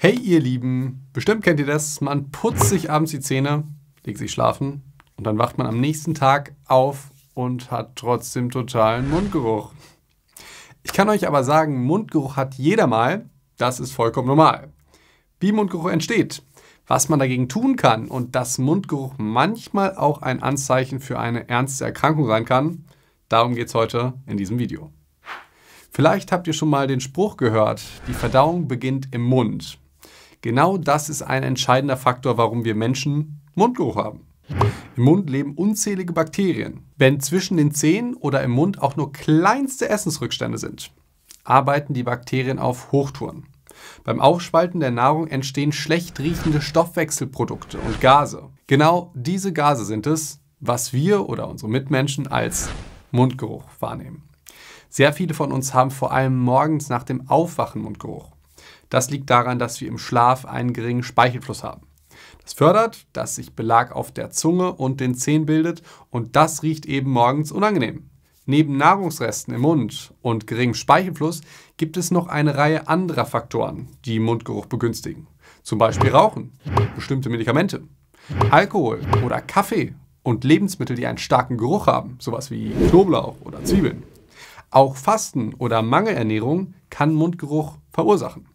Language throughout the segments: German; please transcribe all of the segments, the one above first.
Hey ihr Lieben, bestimmt kennt ihr das, man putzt sich abends die Zähne, legt sich schlafen und dann wacht man am nächsten Tag auf und hat trotzdem totalen Mundgeruch. Ich kann euch aber sagen, Mundgeruch hat jeder mal, das ist vollkommen normal. Wie Mundgeruch entsteht, was man dagegen tun kann und dass Mundgeruch manchmal auch ein Anzeichen für eine ernste Erkrankung sein kann, darum geht es heute in diesem Video. Vielleicht habt ihr schon mal den Spruch gehört, die Verdauung beginnt im Mund. Genau das ist ein entscheidender Faktor, warum wir Menschen Mundgeruch haben. Im Mund leben unzählige Bakterien. Wenn zwischen den Zähnen oder im Mund auch nur kleinste Essensrückstände sind, arbeiten die Bakterien auf Hochtouren. Beim Aufspalten der Nahrung entstehen schlecht riechende Stoffwechselprodukte und Gase. Genau diese Gase sind es, was wir oder unsere Mitmenschen als Mundgeruch wahrnehmen. Sehr viele von uns haben vor allem morgens nach dem Aufwachen Mundgeruch. Das liegt daran, dass wir im Schlaf einen geringen Speichelfluss haben. Das fördert, dass sich Belag auf der Zunge und den Zähnen bildet und das riecht eben morgens unangenehm. Neben Nahrungsresten im Mund und geringem Speichelfluss gibt es noch eine Reihe anderer Faktoren, die Mundgeruch begünstigen. Zum Beispiel Rauchen, bestimmte Medikamente, Alkohol oder Kaffee und Lebensmittel, die einen starken Geruch haben, sowas wie Knoblauch oder Zwiebeln. Auch Fasten oder Mangelernährung kann Mundgeruch verursachen.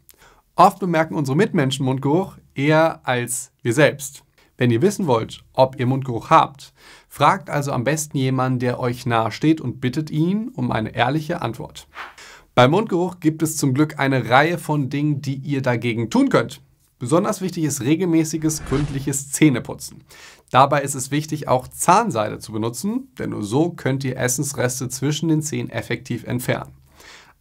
Oft bemerken unsere Mitmenschen Mundgeruch eher als wir selbst. Wenn ihr wissen wollt, ob ihr Mundgeruch habt, fragt also am besten jemanden, der euch nahe steht und bittet ihn um eine ehrliche Antwort. Beim Mundgeruch gibt es zum Glück eine Reihe von Dingen, die ihr dagegen tun könnt. Besonders wichtig ist regelmäßiges, gründliches Zähneputzen. Dabei ist es wichtig, auch Zahnseide zu benutzen, denn nur so könnt ihr Essensreste zwischen den Zähnen effektiv entfernen.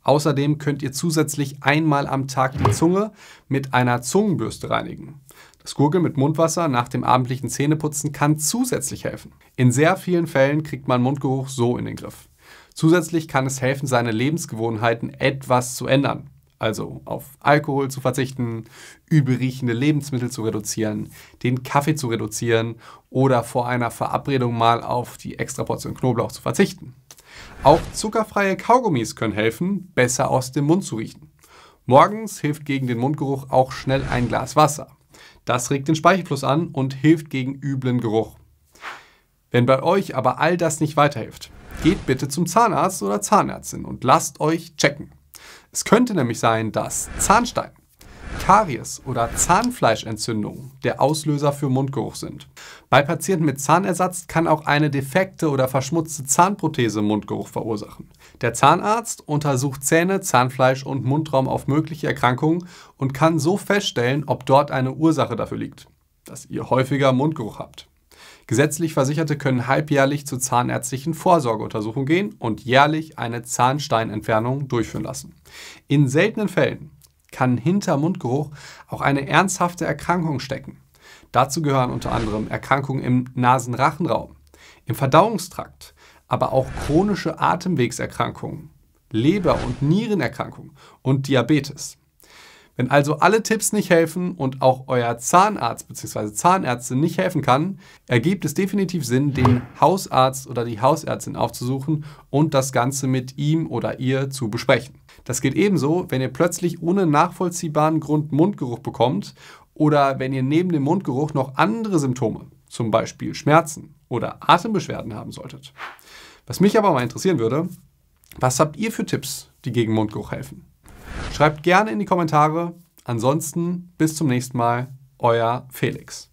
Außerdem könnt ihr zusätzlich einmal am Tag die Zunge mit einer Zungenbürste reinigen. Das Gurgeln mit Mundwasser nach dem abendlichen Zähneputzen kann zusätzlich helfen. In sehr vielen Fällen kriegt man Mundgeruch so in den Griff. Zusätzlich kann es helfen, seine Lebensgewohnheiten etwas zu ändern. Also auf Alkohol zu verzichten, übelriechende Lebensmittel zu reduzieren, den Kaffee zu reduzieren oder vor einer Verabredung mal auf die Extraportion Knoblauch zu verzichten. Auch zuckerfreie Kaugummis können helfen, besser aus dem Mund zu riechen. Morgens hilft gegen den Mundgeruch auch schnell ein Glas Wasser. Das regt den Speichelfluss an und hilft gegen üblen Geruch. Wenn bei euch aber all das nicht weiterhilft, geht bitte zum Zahnarzt oder Zahnärztin und lasst euch checken. Es könnte nämlich sein, dass Zahnstein Karies oder Zahnfleischentzündungen der Auslöser für Mundgeruch sind. Bei Patienten mit Zahnersatz kann auch eine defekte oder verschmutzte Zahnprothese Mundgeruch verursachen. Der Zahnarzt untersucht Zähne, Zahnfleisch und Mundraum auf mögliche Erkrankungen und kann so feststellen, ob dort eine Ursache dafür liegt, dass ihr häufiger Mundgeruch habt. Gesetzlich Versicherte können halbjährlich zur zahnärztlichen Vorsorgeuntersuchung gehen und jährlich eine Zahnsteinentfernung durchführen lassen. In seltenen Fällen kann hinter Mundgeruch auch eine ernsthafte Erkrankung stecken. Dazu gehören unter anderem Erkrankungen im Nasenrachenraum, im Verdauungstrakt, aber auch chronische Atemwegserkrankungen, Leber- und Nierenerkrankungen und Diabetes. Wenn also alle Tipps nicht helfen und auch euer Zahnarzt bzw. Zahnärztin nicht helfen kann, ergibt es definitiv Sinn, den Hausarzt oder die Hausärztin aufzusuchen und das Ganze mit ihm oder ihr zu besprechen. Das gilt ebenso, wenn ihr plötzlich ohne nachvollziehbaren Grund Mundgeruch bekommt oder wenn ihr neben dem Mundgeruch noch andere Symptome, zum Beispiel Schmerzen oder Atembeschwerden haben solltet. Was mich aber mal interessieren würde, was habt ihr für Tipps, die gegen Mundgeruch helfen? Schreibt gerne in die Kommentare. Ansonsten bis zum nächsten Mal, euer Felix.